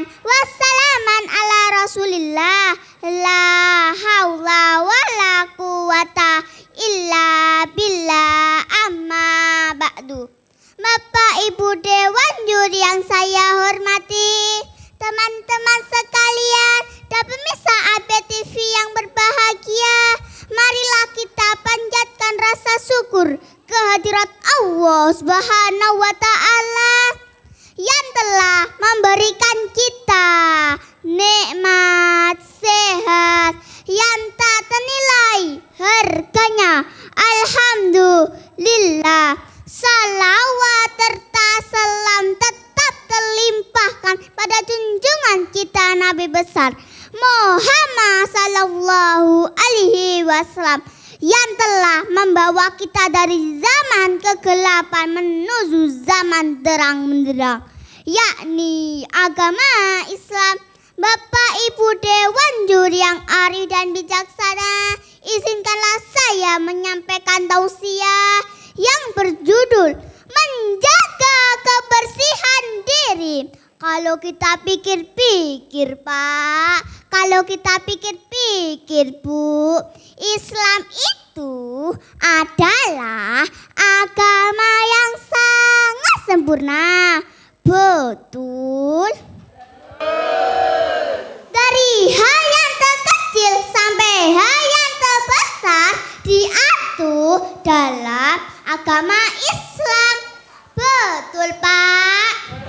one. Nabi besar Muhammad Sallallahu Alaihi Wasallam yang telah membawa kita dari zaman kegelapan menuju zaman terang menderang yakni agama Islam Bapak Ibu Dewan Juri yang arif dan bijaksana izinkanlah saya menyampaikan tausiah yang berjudul Kalau kita pikir-pikir Pak, kalau kita pikir-pikir Bu, Islam itu adalah agama yang sangat sempurna. Betul? Dari hal yang terkecil sampai hal yang terbesar diatur dalam agama Islam. Betul Pak?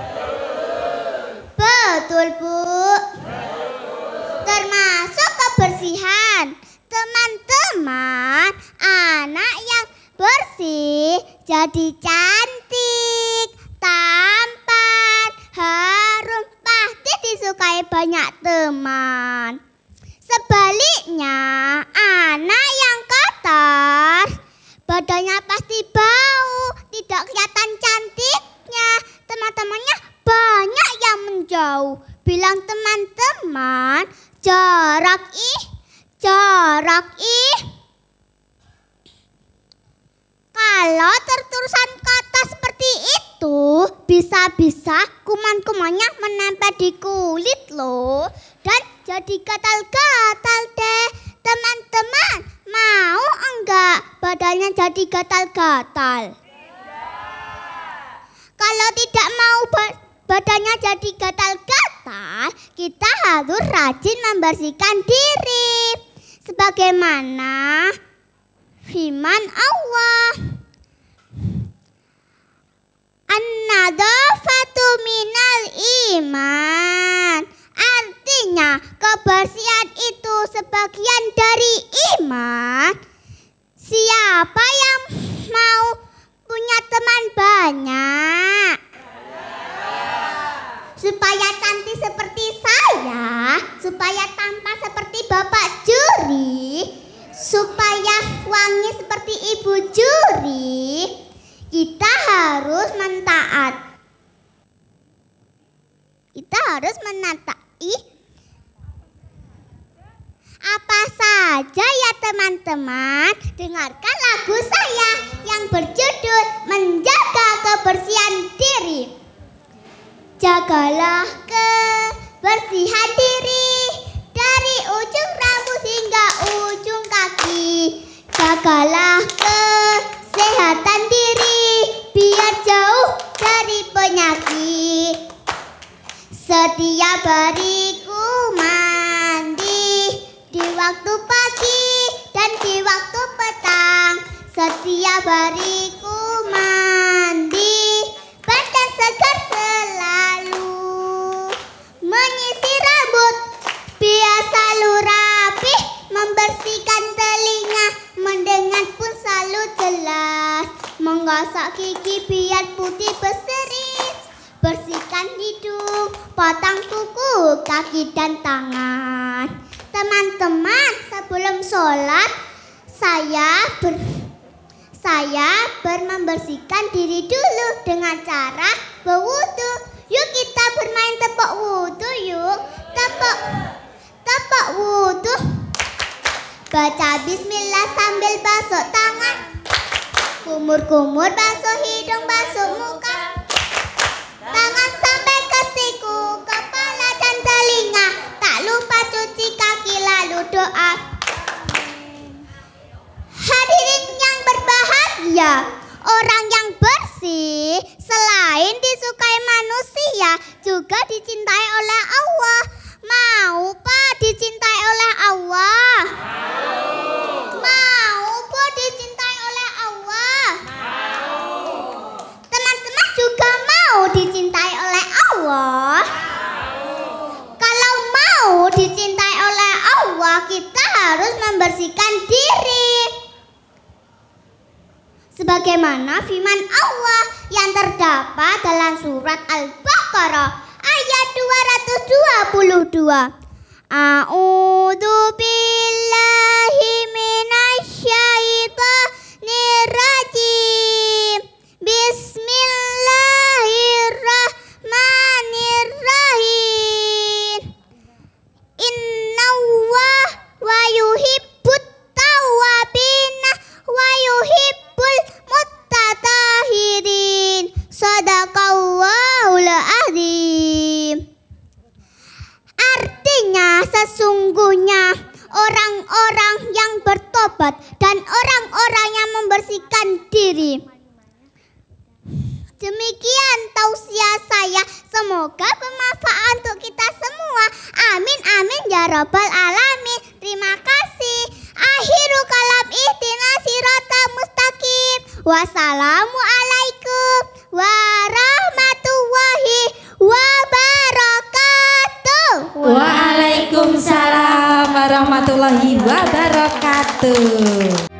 teman anak yang bersih jadi cantik, tampan, harum, pasti disukai banyak teman. Kalau terturusan kata seperti itu, bisa-bisa kuman-kumannya menempel di kulit loh. Dan jadi gatal-gatal deh. Teman-teman, mau enggak badannya jadi gatal-gatal? Kalau tidak mau badannya jadi gatal-gatal, kita harus rajin membersihkan diri. Sebagaimana firman Allah. nadofatu minal iman. Artinya kebersihan itu sebagian dari iman. Siapa yang mau punya teman banyak? Supaya cantik seperti saya, supaya tampan seperti bapak juri, supaya wangi seperti ibu juri, kita harus mentaat. Kita harus menatai apa saja ya teman-teman. Dengarkan lagu saya yang berjudul Menjaga Kebersihan Diri. Jagalah kebersihan diri dari ujung rambut hingga ujung kaki. Jagalah Setiap hari ku mandi di waktu pagi dan di waktu petang. Setiap ku potong kuku, kaki dan tangan. Teman-teman, sebelum sholat saya ber saya bermembersihkan diri dulu dengan cara berwudu. Yuk kita bermain tepuk wudu yuk. Tepuk tepuk wudu. Baca bismillah sambil basuh tangan. Kumur-kumur basuh hidung Ya, Orang yang bersih selain disukai manusia juga dicintai oleh Allah. Mau Pak dicintai oleh Allah? Mau. Mau pak dicintai oleh Allah? Mau. Teman-teman juga mau dicintai oleh Allah? Mau. Kalau mau dicintai oleh Allah, kita harus membersihkan diri sebagaimana firman Allah yang terdapat dalam surat Al-Baqarah ayat 222. A'udzu billahi minasy orang yang bertobat dan orang-orang yang membersihkan diri. Demikian tausia saya, semoga bermanfaat untuk kita semua. Amin amin ya Rabbal alamin. Terima kasih. Akhiru kalam ihtina sirata mustaqim. Wassalamualaikum. Wa warahmatullahi wabarakatuh